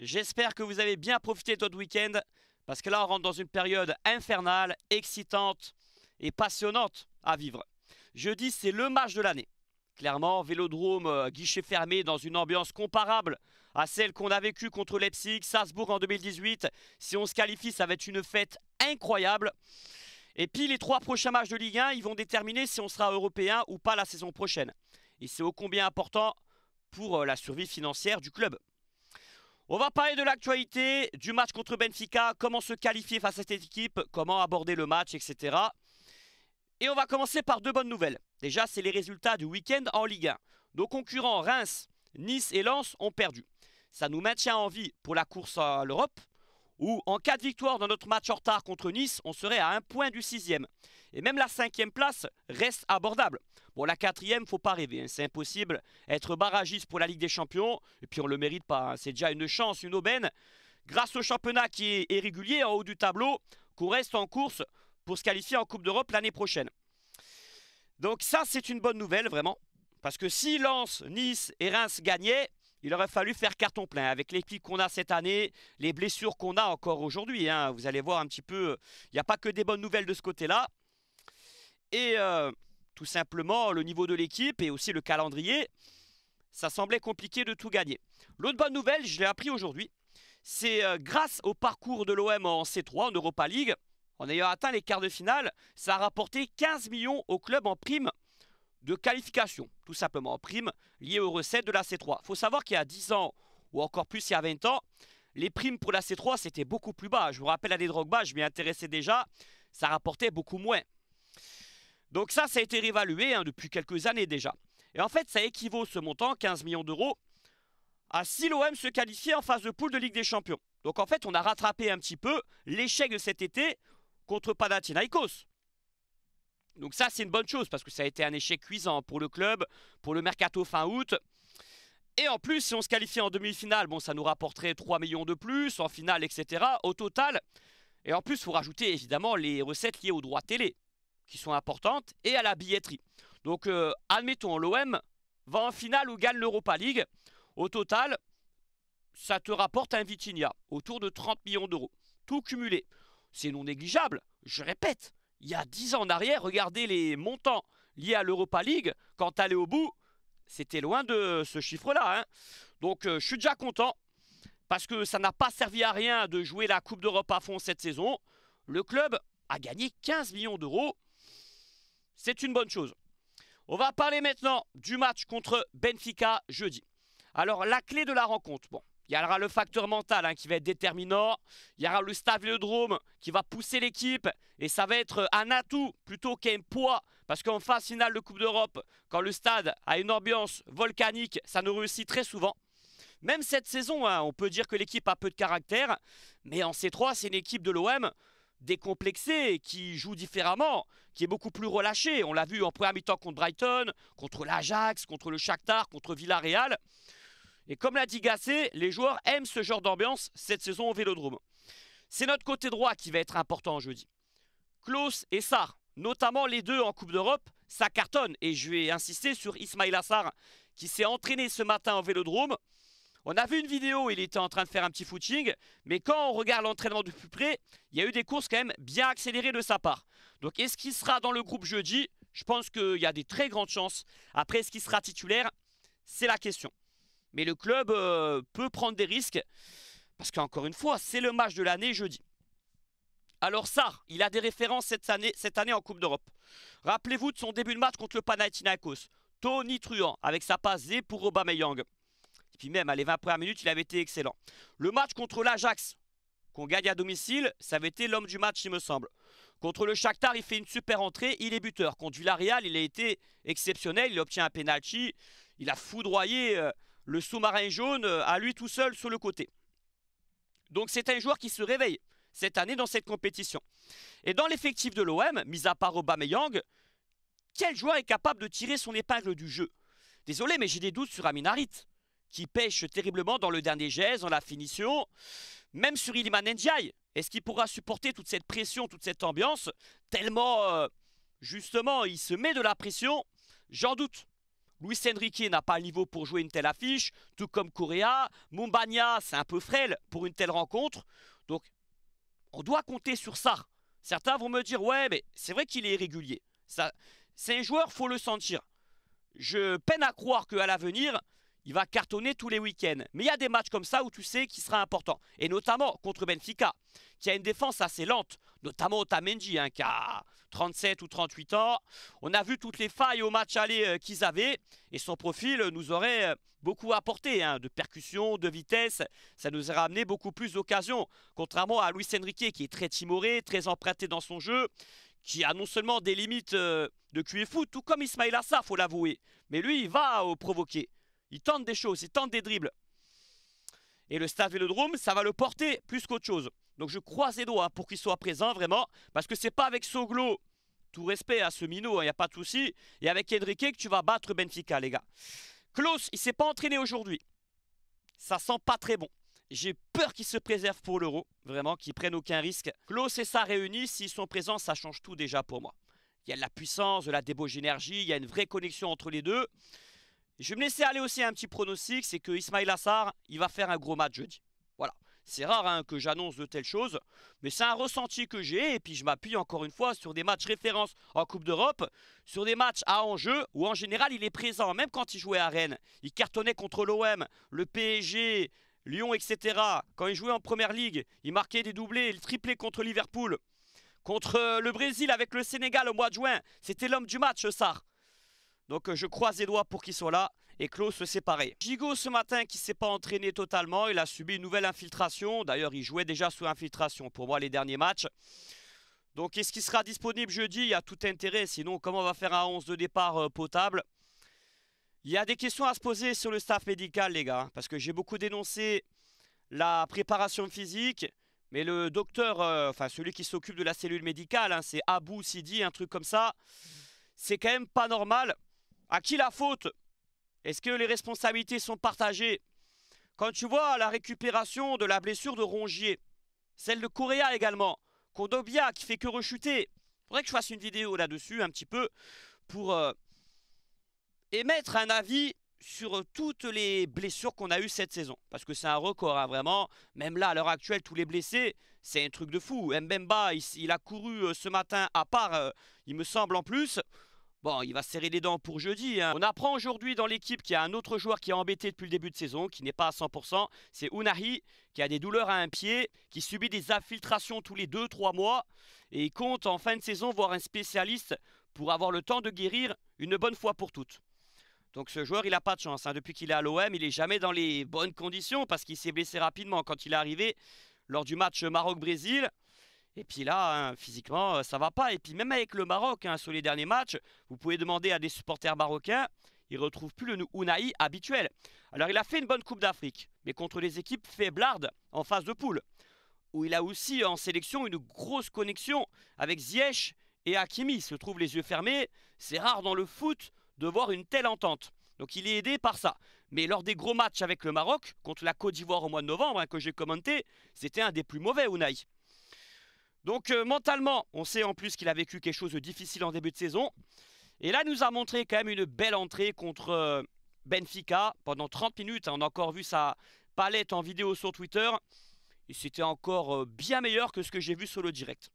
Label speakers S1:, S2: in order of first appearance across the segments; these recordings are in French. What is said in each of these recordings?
S1: J'espère que vous avez bien profité de votre week-end parce que là on rentre dans une période infernale, excitante et passionnante à vivre. Jeudi c'est le match de l'année. Clairement, Vélodrome, euh, guichet fermé dans une ambiance comparable à celle qu'on a vécue contre Leipzig, Salzbourg en 2018. Si on se qualifie, ça va être une fête incroyable. Et puis les trois prochains matchs de Ligue 1, ils vont déterminer si on sera européen ou pas la saison prochaine. Et c'est ô combien important pour euh, la survie financière du club. On va parler de l'actualité, du match contre Benfica, comment se qualifier face à cette équipe, comment aborder le match, etc. Et on va commencer par deux bonnes nouvelles. Déjà, c'est les résultats du week-end en Ligue 1. Nos concurrents Reims, Nice et Lens ont perdu. Ça nous maintient en vie pour la course à l'Europe, où en cas de victoire dans notre match en retard contre Nice, on serait à un point du sixième. Et même la cinquième place reste abordable. Bon, la quatrième, faut pas rêver, hein. c'est impossible. Être barragiste pour la Ligue des Champions, et puis on le mérite pas, hein. c'est déjà une chance, une aubaine. Grâce au championnat qui est, régulier en haut du tableau, qu'on reste en course pour se qualifier en Coupe d'Europe l'année prochaine. Donc ça, c'est une bonne nouvelle, vraiment. Parce que si Lens, Nice et Reims gagnaient, il aurait fallu faire carton plein. Avec l'équipe qu'on a cette année, les blessures qu'on a encore aujourd'hui, hein, vous allez voir un petit peu, euh, il n'y a pas que des bonnes nouvelles de ce côté-là. Et euh, tout simplement, le niveau de l'équipe et aussi le calendrier, ça semblait compliqué de tout gagner. L'autre bonne nouvelle, je l'ai appris aujourd'hui, c'est euh, grâce au parcours de l'OM en C3, en Europa League, en ayant atteint les quarts de finale, ça a rapporté 15 millions au club en prime de qualification, tout simplement, en prime liée aux recettes de la C3. Il faut savoir qu'il y a 10 ans, ou encore plus il y a 20 ans, les primes pour la C3, c'était beaucoup plus bas. Je vous rappelle, à des bas, je m'y intéressais déjà, ça rapportait beaucoup moins. Donc ça, ça a été réévalué hein, depuis quelques années déjà. Et en fait, ça équivaut ce montant, 15 millions d'euros, à si l'OM se qualifiait en phase de poule de Ligue des Champions. Donc en fait, on a rattrapé un petit peu l'échec de cet été contre Panathinaikos. Donc ça, c'est une bonne chose parce que ça a été un échec cuisant pour le club, pour le mercato fin août. Et en plus, si on se qualifie en demi-finale, bon, ça nous rapporterait 3 millions de plus, en finale, etc. Au total. Et en plus, il faut rajouter évidemment les recettes liées aux droits télé, qui sont importantes, et à la billetterie. Donc, euh, admettons, l'OM va en finale ou gagne l'Europa League. Au total, ça te rapporte un Vitinia autour de 30 millions d'euros. Tout cumulé. C'est non négligeable, je répète il y a 10 ans en arrière, regardez les montants liés à l'Europa League. Quand allais au bout, c'était loin de ce chiffre-là. Hein. Donc euh, je suis déjà content parce que ça n'a pas servi à rien de jouer la Coupe d'Europe à fond cette saison. Le club a gagné 15 millions d'euros. C'est une bonne chose. On va parler maintenant du match contre Benfica jeudi. Alors la clé de la rencontre, bon, il y aura le facteur mental hein, qui va être déterminant. Il y aura le leodrome qui va pousser l'équipe. Et ça va être un atout plutôt qu'un poids. Parce qu'en phase finale de Coupe d'Europe, quand le stade a une ambiance volcanique, ça nous réussit très souvent. Même cette saison, hein, on peut dire que l'équipe a peu de caractère. Mais en C3, c'est une équipe de l'OM décomplexée, qui joue différemment, qui est beaucoup plus relâchée. On l'a vu en première mi-temps contre Brighton, contre l'Ajax, contre le Shakhtar, contre Villarreal. Et comme l'a dit Gasset, les joueurs aiment ce genre d'ambiance cette saison au Vélodrome. C'est notre côté droit qui va être important jeudi. Klaus et Sarr, notamment les deux en Coupe d'Europe, ça cartonne. Et je vais insister sur Ismail Assar qui s'est entraîné ce matin au Vélodrome. On a vu une vidéo, il était en train de faire un petit footing, mais quand on regarde l'entraînement de plus près, il y a eu des courses quand même bien accélérées de sa part. Donc est-ce qu'il sera dans le groupe jeudi Je pense qu'il y a des très grandes chances. Après, est-ce qu'il sera titulaire C'est la question. Mais le club euh, peut prendre des risques, parce qu'encore une fois, c'est le match de l'année jeudi. Alors ça il a des références cette année, cette année en Coupe d'Europe. Rappelez-vous de son début de match contre le Panathinaikos. Tony Truant, avec sa passe Z pour Aubameyang. Et puis même, à les 20 premières minutes, il avait été excellent. Le match contre l'Ajax, qu'on gagne à domicile, ça avait été l'homme du match, il me semble. Contre le Shakhtar, il fait une super entrée, il est buteur. Contre Villarreal, il a été exceptionnel, il obtient un penalty, il a foudroyé... Euh, le sous-marin jaune euh, à lui tout seul sur le côté. Donc c'est un joueur qui se réveille cette année dans cette compétition. Et dans l'effectif de l'OM, mis à part Aubameyang, quel joueur est capable de tirer son épingle du jeu Désolé, mais j'ai des doutes sur Amin Harit, qui pêche terriblement dans le dernier geste, dans la finition, même sur Iliman Ndiaye. Est-ce qu'il pourra supporter toute cette pression, toute cette ambiance Tellement, euh, justement, il se met de la pression, j'en doute. Luis Enrique n'a pas le niveau pour jouer une telle affiche, tout comme Correa. Mumbagna, c'est un peu frêle pour une telle rencontre. Donc, on doit compter sur ça. Certains vont me dire, ouais, mais c'est vrai qu'il est irrégulier. C'est un joueur, faut le sentir. Je peine à croire qu'à l'avenir, il va cartonner tous les week-ends. Mais il y a des matchs comme ça où tu sais qu'il sera important. Et notamment contre Benfica, qui a une défense assez lente notamment Otamendi, hein, qui a 37 ou 38 ans. On a vu toutes les failles au match aller euh, qu'ils avaient, et son profil nous aurait euh, beaucoup apporté, hein, de percussion, de vitesse, ça nous aurait amené beaucoup plus d'occasions, contrairement à Luis Enrique, qui est très timoré, très emprunté dans son jeu, qui a non seulement des limites euh, de QE foot, tout comme Ismail il faut l'avouer, mais lui, il va au provoquer. Il tente des choses, il tente des dribbles. Et le stade Vélodrome, ça va le porter plus qu'autre chose. Donc je croise les doigts pour qu'il soit présent vraiment, parce que c'est pas avec Soglo, tout respect à ce minot, il hein, n'y a pas de souci, et avec Enrique que tu vas battre Benfica, les gars. Klaus, il s'est pas entraîné aujourd'hui. Ça sent pas très bon. J'ai peur qu'il se préserve pour l'euro, vraiment, qu'ils prenne aucun risque. Klaus et ça réunis, s'ils sont présents, ça change tout déjà pour moi. Il y a de la puissance, de la débauche d'énergie, il y a une vraie connexion entre les deux. Je vais me laisser aller aussi à un petit pronostic, c'est que Ismail Assar, il va faire un gros match jeudi. Voilà. C'est rare hein, que j'annonce de telles choses, mais c'est un ressenti que j'ai, et puis je m'appuie encore une fois sur des matchs références en Coupe d'Europe, sur des matchs à enjeu, où en général il est présent, même quand il jouait à Rennes. Il cartonnait contre l'OM, le PSG, Lyon, etc. Quand il jouait en Première Ligue, il marquait des doublés, il triplait contre Liverpool. Contre euh, le Brésil avec le Sénégal au mois de juin, c'était l'homme du match, ça donc euh, je croise les doigts pour qu'il soit là et Claus se séparer. Gigot ce matin qui s'est pas entraîné totalement, il a subi une nouvelle infiltration. D'ailleurs il jouait déjà sous infiltration pour moi les derniers matchs. Donc est-ce qu'il sera disponible jeudi Il y a tout intérêt, sinon comment on va faire un 11 de départ euh, potable Il y a des questions à se poser sur le staff médical les gars, hein, parce que j'ai beaucoup dénoncé la préparation physique. Mais le docteur, euh, enfin celui qui s'occupe de la cellule médicale, hein, c'est Abou Sidi, un truc comme ça. C'est quand même pas normal à qui la faute Est-ce que les responsabilités sont partagées Quand tu vois la récupération de la blessure de Rongier, celle de Correa également, Kondobia qui fait que rechuter, il faudrait que je fasse une vidéo là-dessus un petit peu pour euh, émettre un avis sur toutes les blessures qu'on a eues cette saison. Parce que c'est un record, hein, vraiment. Même là, à l'heure actuelle, tous les blessés, c'est un truc de fou. Mbemba, il, a couru euh, ce matin à part, euh, il me semble en plus. Bon, il va serrer les dents pour jeudi. Hein. On apprend aujourd'hui dans l'équipe qu'il y a un autre joueur qui a embêté depuis le début de saison, qui n'est pas à 100%. C'est Unahi, qui a des douleurs à un pied, qui subit des infiltrations tous les 2-3 mois. Et il compte en fin de saison voir un spécialiste pour avoir le temps de guérir une bonne fois pour toutes. Donc ce joueur, il n'a pas de chance. Hein. Depuis qu'il est à l'OM, il n'est jamais dans les bonnes conditions parce qu'il s'est blessé rapidement quand il est arrivé lors du match Maroc-Brésil. Et puis là, hein, physiquement, euh, ça va pas. Et puis même avec le Maroc, hein, sur les derniers matchs, vous pouvez demander à des supporters marocains, ils ne retrouvent plus le Ounaï habituel. Alors il a fait une bonne Coupe d'Afrique, mais contre les équipes faiblardes en phase de poule, où il a aussi en sélection une grosse connexion avec Ziyech et Hakimi. Il se trouve les yeux fermés, c'est rare dans le foot de voir une telle entente. Donc il est aidé par ça. Mais lors des gros matchs avec le Maroc, contre la Côte d'Ivoire au mois de novembre, hein, que j'ai commenté, c'était un des plus mauvais Ounaï. Donc euh, mentalement, on sait en plus qu'il a vécu quelque chose de difficile en début de saison. Et là, il nous a montré quand même une belle entrée contre euh, Benfica pendant 30 minutes. on a encore vu sa palette en vidéo sur Twitter. Et c'était encore euh, bien meilleur que ce que j'ai vu sur le direct.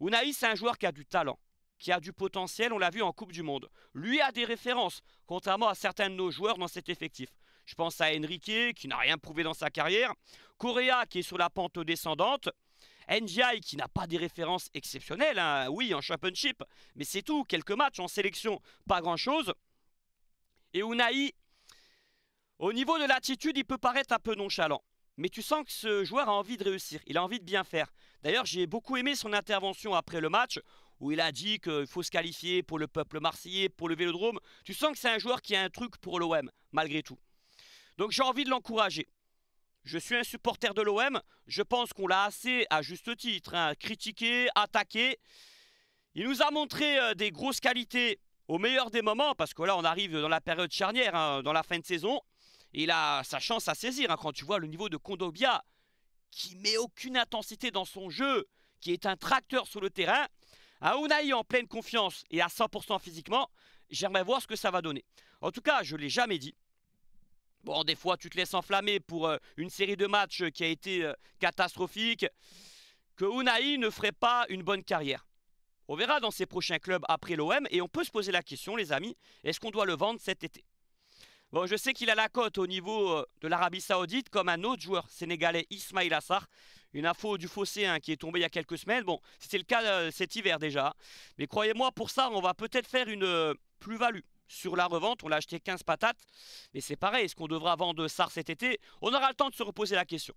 S1: Unai, c'est un joueur qui a du talent, qui a du potentiel. On l'a vu en Coupe du Monde. Lui a des références, contrairement à certains de nos joueurs dans cet effectif. Je pense à Enrique, qui n'a rien prouvé dans sa carrière. Correa, qui est sur la pente descendante. NGI qui n'a pas des références exceptionnelles, hein, oui, en championship, mais c'est tout, quelques matchs en sélection, pas grand-chose. Et Unai, au niveau de l'attitude, il peut paraître un peu nonchalant. Mais tu sens que ce joueur a envie de réussir, il a envie de bien faire. D'ailleurs, j'ai beaucoup aimé son intervention après le match, où il a dit qu'il faut se qualifier pour le peuple marseillais, pour le Vélodrome. Tu sens que c'est un joueur qui a un truc pour l'OM, malgré tout. Donc j'ai envie de l'encourager. Je suis un supporter de l'OM. Je pense qu'on l'a assez, à juste titre, hein, critiqué, attaqué. Il nous a montré euh, des grosses qualités au meilleur des moments, parce que là, on arrive dans la période charnière, hein, dans la fin de saison. il a sa chance à saisir. Hein, quand tu vois le niveau de Kondogbia, qui met aucune intensité dans son jeu, qui est un tracteur sur le terrain, à Unai en pleine confiance et à 100% physiquement, j'aimerais voir ce que ça va donner. En tout cas, je ne l'ai jamais dit. Bon, des fois, tu te laisses enflammer pour euh, une série de matchs euh, qui a été euh, catastrophique, que Unai ne ferait pas une bonne carrière. On verra dans ses prochains clubs après l'OM et on peut se poser la question, les amis, est-ce qu'on doit le vendre cet été Bon, je sais qu'il a la cote au niveau de l'Arabie Saoudite comme un autre joueur sénégalais, Ismail Assar. Une info du fossé hein, qui est tombée il y a quelques semaines. Bon, c'était le cas cet hiver déjà. Mais croyez-moi, pour ça, on va peut-être faire une plus-value sur la revente, on l'a acheté 15 patates. Mais c'est pareil, est-ce qu'on devra vendre SAR cet été On aura le temps de se reposer la question.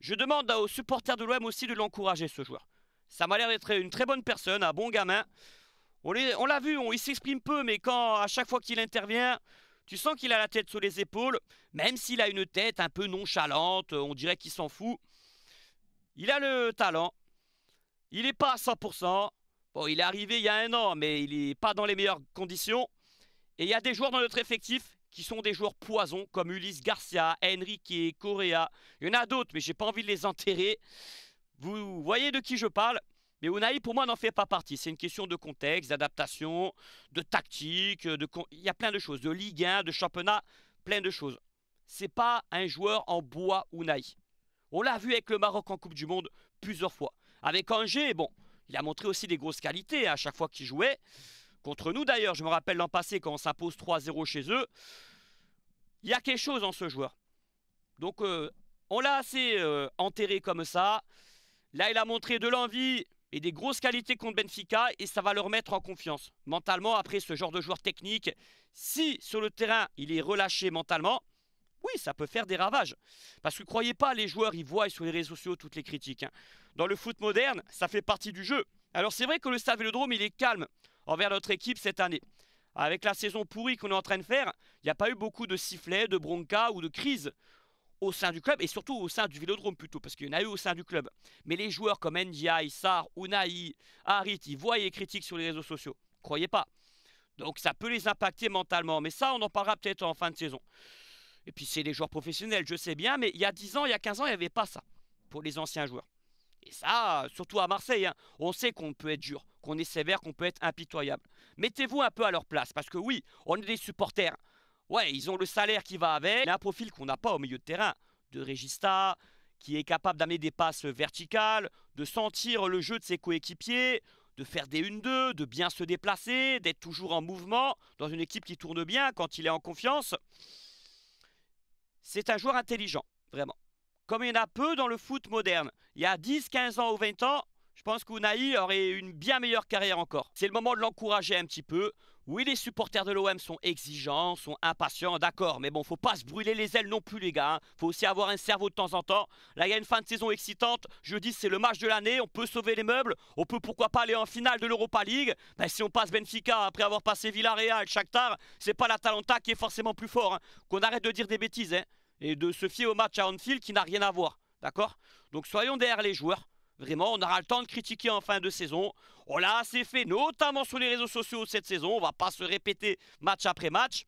S1: Je demande aux supporters de l'OM aussi de l'encourager, ce joueur. Ça m'a l'air d'être une très bonne personne, un bon gamin. On l'a vu, on, il s'exprime peu, mais quand à chaque fois qu'il intervient, tu sens qu'il a la tête sur les épaules, même s'il a une tête un peu nonchalante, on dirait qu'il s'en fout. Il a le talent, il n'est pas à 100%. Bon, il est arrivé il y a un an, mais il n'est pas dans les meilleures conditions. Et il y a des joueurs dans notre effectif qui sont des joueurs poison, comme Ulysse Garcia, Enrique, Correa. Il y en a d'autres, mais j'ai pas envie de les enterrer. Vous voyez de qui je parle mais Unai, pour moi, n'en fait pas partie. C'est une question de contexte, d'adaptation, de tactique. Il y a plein de choses. De Ligue 1, de championnat, plein de choses. C'est pas un joueur en bois, Unai. On l'a vu avec le Maroc en Coupe du Monde plusieurs fois. Avec Angers, bon, il a montré aussi des grosses qualités à chaque fois qu'il jouait contre nous d'ailleurs. Je me rappelle l'an passé quand on s'impose 3-0 chez eux. Il y a quelque chose en ce joueur. Donc euh, on l'a assez euh, enterré comme ça. Là, il a montré de l'envie et des grosses qualités contre Benfica et ça va le remettre en confiance. Mentalement, après ce genre de joueur technique, si sur le terrain il est relâché mentalement, oui, ça peut faire des ravages. Parce que croyez pas, les joueurs, ils voient sur les réseaux sociaux toutes les critiques. Hein. Dans le foot moderne, ça fait partie du jeu. Alors c'est vrai que le Stade Vélodrome, il est calme envers notre équipe cette année. Avec la saison pourrie qu'on est en train de faire, il n'y a pas eu beaucoup de sifflets, de broncas ou de crises au sein du club et surtout au sein du Vélodrome plutôt parce qu'il y en a eu au sein du club. Mais les joueurs comme Ndiaye, Sar, Unai, Harit, ils voient les critiques sur les réseaux sociaux. Croyez pas. Donc ça peut les impacter mentalement. Mais ça, on en parlera peut-être en fin de saison. Et puis c'est des joueurs professionnels, je sais bien, mais il y a 10 ans, il y a 15 ans, il n'y avait pas ça pour les anciens joueurs. Et ça, surtout à Marseille, hein, on sait qu'on peut être dur, qu'on est sévère, qu'on peut être impitoyable. Mettez-vous un peu à leur place, parce que oui, on est des supporters. Ouais, ils ont le salaire qui va avec, mais un profil qu'on n'a pas au milieu de terrain. De Regista, qui est capable d'amener des passes verticales, de sentir le jeu de ses coéquipiers, de faire des 1-2, de bien se déplacer, d'être toujours en mouvement dans une équipe qui tourne bien quand il est en confiance. C'est un joueur intelligent, vraiment comme il y en a peu dans le foot moderne. Il y a 10, 15 ans ou 20 ans, je pense qu'Ounaï aurait une bien meilleure carrière encore. C'est le moment de l'encourager un petit peu. Oui, les supporters de l'OM sont exigeants, sont impatients, d'accord, mais bon, faut pas se brûler les ailes non plus, les gars. Hein. Faut aussi avoir un cerveau de temps en temps. Là, il y a une fin de saison excitante. Jeudi, c'est le match de l'année. On peut sauver les meubles. On peut pourquoi pas aller en finale de l'Europa League. Ben, si on passe Benfica après avoir passé Villarreal, Shakhtar, c'est pas l'Atalanta qui est forcément plus fort. Hein. Qu'on arrête de dire des bêtises. Hein et de se fier au match à Anfield qui n'a rien à voir. D'accord Donc soyons derrière les joueurs. Vraiment, on aura le temps de critiquer en fin de saison. On l'a assez fait, notamment sur les réseaux sociaux cette saison. On va pas se répéter match après match.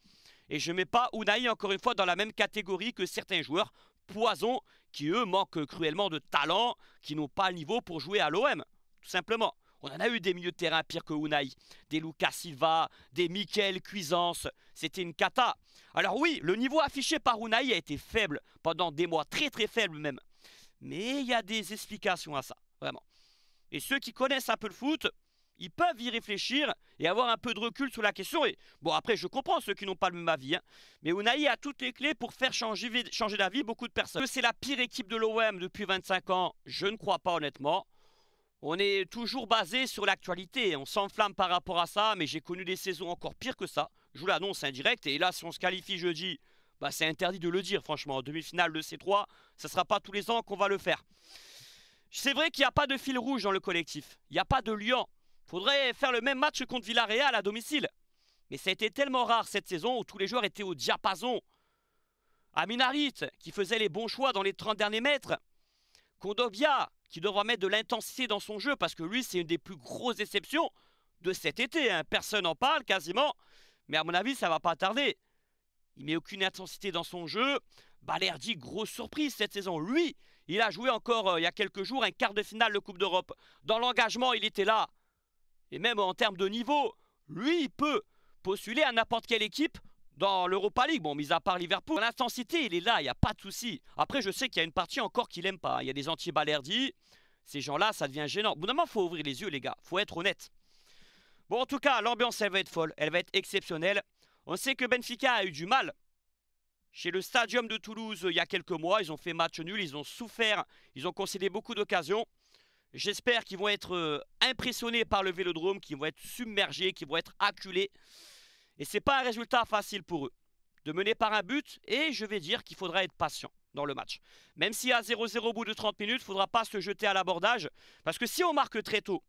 S1: Et je ne mets pas Unai, encore une fois, dans la même catégorie que certains joueurs poison qui, eux, manquent cruellement de talent, qui n'ont pas le niveau pour jouer à l'OM, tout simplement. On en a eu des milieux de terrain pires que Unai, des Lucas Silva, des Mikel Cuisance, c'était une cata. Alors oui, le niveau affiché par Unai a été faible pendant des mois, très très faible même. Mais il y a des explications à ça, vraiment. Et ceux qui connaissent un peu le foot, ils peuvent y réfléchir et avoir un peu de recul sur la question. bon, après, je comprends ceux qui n'ont pas le même avis. Hein. Mais Unai a toutes les clés pour faire changer, changer d'avis beaucoup de personnes. Que c'est la pire équipe de l'OM depuis 25 ans, je ne crois pas honnêtement. On est toujours basé sur l'actualité. On s'enflamme par rapport à ça, mais j'ai connu des saisons encore pires que ça. Je vous l'annonce indirect. Et là, si on se qualifie jeudi, bah, c'est interdit de le dire, franchement. En demi-finale de C3, ça ne sera pas tous les ans qu'on va le faire. C'est vrai qu'il n'y a pas de fil rouge dans le collectif. Il n'y a pas de Il Faudrait faire le même match contre Villarreal à domicile. Mais ça a été tellement rare cette saison où tous les joueurs étaient au diapason. Aminarit, qui faisait les bons choix dans les 30 derniers mètres. Kondobia, qui devra mettre de l'intensité dans son jeu, parce que lui, c'est une des plus grosses déceptions de cet été. Hein. Personne n'en parle quasiment, mais à mon avis, ça va pas tarder. Il met aucune intensité dans son jeu. Balerdi, grosse surprise cette saison. Lui, il a joué encore euh, il y a quelques jours un quart de finale de Coupe d'Europe. Dans l'engagement, il était là. Et même en termes de niveau, lui, il peut postuler à n'importe quelle équipe dans l'Europa League, bon, mis à part Liverpool, l'intensité, il est là, il n'y a pas de souci. Après, je sais qu'il y a une partie encore qu'il n'aime pas. Il y a des anti-Balerdi. Ces gens-là, ça devient gênant. Bon, il faut ouvrir les yeux, les gars. faut être honnête. Bon, en tout cas, l'ambiance, elle va être folle. Elle va être exceptionnelle. On sait que Benfica a eu du mal. Chez le Stadium de Toulouse, euh, il y a quelques mois, ils ont fait match nul, ils ont souffert, ils ont concédé beaucoup d'occasions. J'espère qu'ils vont être euh, impressionnés par le Vélodrome, qu'ils vont être submergés, qu'ils vont être acculés. Et ce n'est pas un résultat facile pour eux de mener par un but et je vais dire qu'il faudra être patient dans le match. Même y a 0-0 au bout de 30 minutes, il ne faudra pas se jeter à l'abordage parce que si on marque très tôt,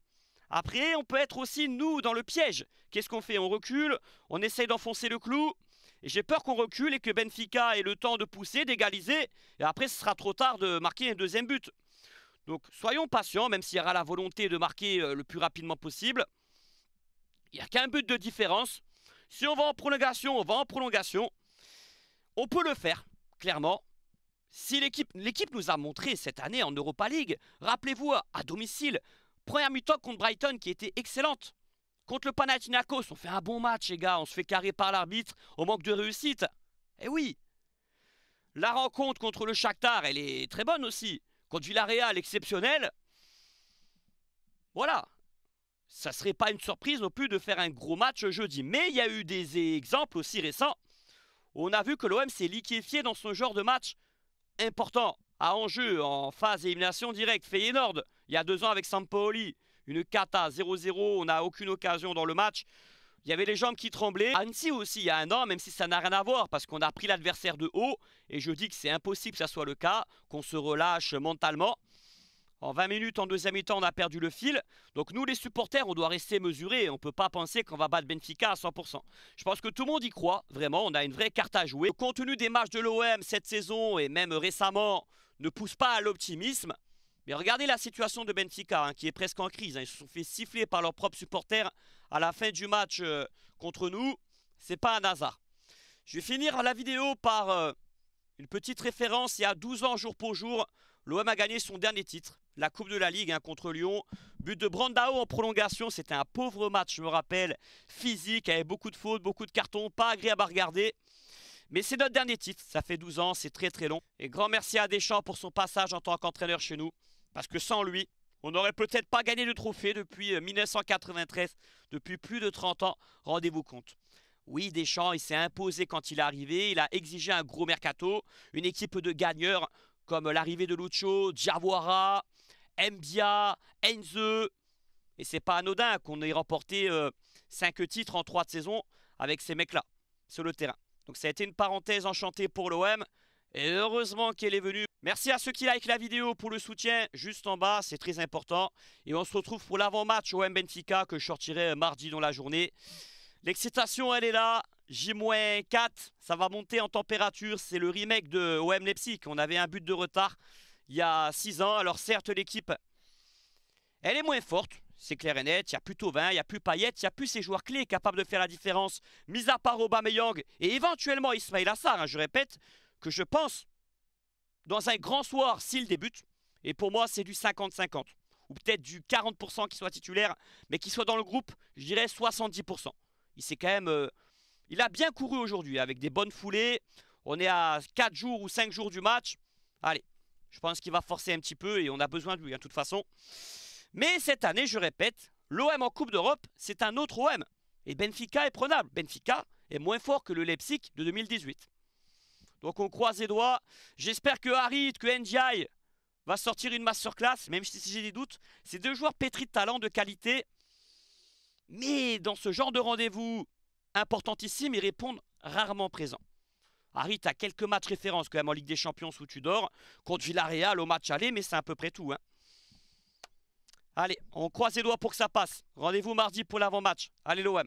S1: après on peut être aussi nous dans le piège. Qu'est-ce qu'on fait On recule, on essaye d'enfoncer le clou. Et j'ai peur qu'on recule et que Benfica ait le temps de pousser, d'égaliser et après ce sera trop tard de marquer un deuxième but. Donc soyons patients, même s'il y aura la volonté de marquer euh, le plus rapidement possible. Il n'y a qu'un but de différence. Si on va en prolongation, on va en prolongation. On peut le faire, clairement. Si l'équipe, l'équipe nous a montré cette année en Europa League, rappelez-vous, à domicile, première mi-temps contre Brighton qui était excellente. Contre le Panathinaikos, on fait un bon match, les gars. On se fait carrer par l'arbitre. On manque de réussite. Eh oui. La rencontre contre le Shakhtar, elle est très bonne aussi. Contre Villarreal, exceptionnelle. Voilà ça ne serait pas une surprise non plus de faire un gros match jeudi. Mais il y a eu des exemples aussi récents. On a vu que l'OM s'est liquéfié dans ce genre de match important, à enjeu, en phase élimination directe. Feyenoord, il y a deux ans avec Sampoli, une cata 0-0, on n'a aucune occasion dans le match. Il y avait les jambes qui tremblaient. Annecy aussi, il y a un an, même si ça n'a rien à voir, parce qu'on a pris l'adversaire de haut, et je dis que c'est impossible que ça soit le cas, qu'on se relâche mentalement. En 20 minutes, en deuxième mi-temps, on a perdu le fil. Donc nous, les supporters, on doit rester mesurés. On ne peut pas penser qu'on va battre Benfica à 100%. Je pense que tout le monde y croit. Vraiment, on a une vraie carte à jouer. Le contenu des matchs de l'OM cette saison et même récemment, ne pousse pas à l'optimisme. Mais regardez la situation de Benfica, hein, qui est presque en crise. Hein. Ils se sont fait siffler par leurs propres supporters à la fin du match euh, contre nous. C'est pas un hasard. Je vais finir la vidéo par euh, une petite référence. Il y a 12 ans, jour pour jour, L'OM a gagné son dernier titre, la Coupe de la Ligue hein, contre Lyon. But de Brandao en prolongation, c'était un pauvre match, je me rappelle. Physique, avec beaucoup de fautes, beaucoup de cartons, pas agréable à regarder. Mais c'est notre dernier titre, ça fait 12 ans, c'est très très long. Et grand merci à Deschamps pour son passage en tant qu'entraîneur chez nous. Parce que sans lui, on n'aurait peut-être pas gagné le trophée depuis 1993, euh, depuis plus de 30 ans, rendez-vous compte. Oui, Deschamps, il s'est imposé quand il est arrivé, il a exigé un gros mercato, une équipe de gagneurs, comme l'arrivée de Lucho, Diawara, Mbia, Enze. Et c'est pas anodin qu'on ait remporté 5 euh, titres en 3 saisons avec ces mecs-là sur le terrain. Donc ça a été une parenthèse enchantée pour l'OM. Et heureusement qu'elle est venue. Merci à ceux qui likent la vidéo pour le soutien juste en bas, c'est très important. Et on se retrouve pour l'avant-match OM Benfica que je sortirai mardi dans la journée. L'excitation, elle est là. J-4, ça va monter en température. C'est le remake de OM Leipzig. On avait un but de retard il y a 6 ans. Alors certes, l'équipe, elle est moins forte. C'est clair et net. Il n'y a plus Tauvin. il n'y a plus Payet, il n'y a plus ces joueurs clés capables de faire la différence. Mis à part Aubameyang et éventuellement Ismail Assar. Hein, je répète que je pense, dans un grand soir, s'il débute, et pour moi, c'est du 50-50. Ou peut-être du 40% qui soit titulaire, mais qui soit dans le groupe, je dirais 70%. Il s'est quand même... Euh, il a bien couru aujourd'hui avec des bonnes foulées. On est à 4 jours ou 5 jours du match. Allez, je pense qu'il va forcer un petit peu et on a besoin de lui, hein, de toute façon. Mais cette année, je répète, l'OM en Coupe d'Europe, c'est un autre OM. Et Benfica est prenable. Benfica est moins fort que le Leipzig de 2018. Donc on croise les doigts. J'espère que Harit, que Ndiaye va sortir une masterclass, même si j'ai des doutes. C'est deux joueurs pétris de talent, de qualité. Mais dans ce genre de rendez-vous, importantissime et répondent rarement présent. Harry, tu as quelques matchs références quand même en Ligue des Champions sous Tudor, contre Villarreal au match aller, mais c'est à peu près tout. Hein. Allez, on croise les doigts pour que ça passe. Rendez-vous mardi pour l'avant-match. Allez l'OM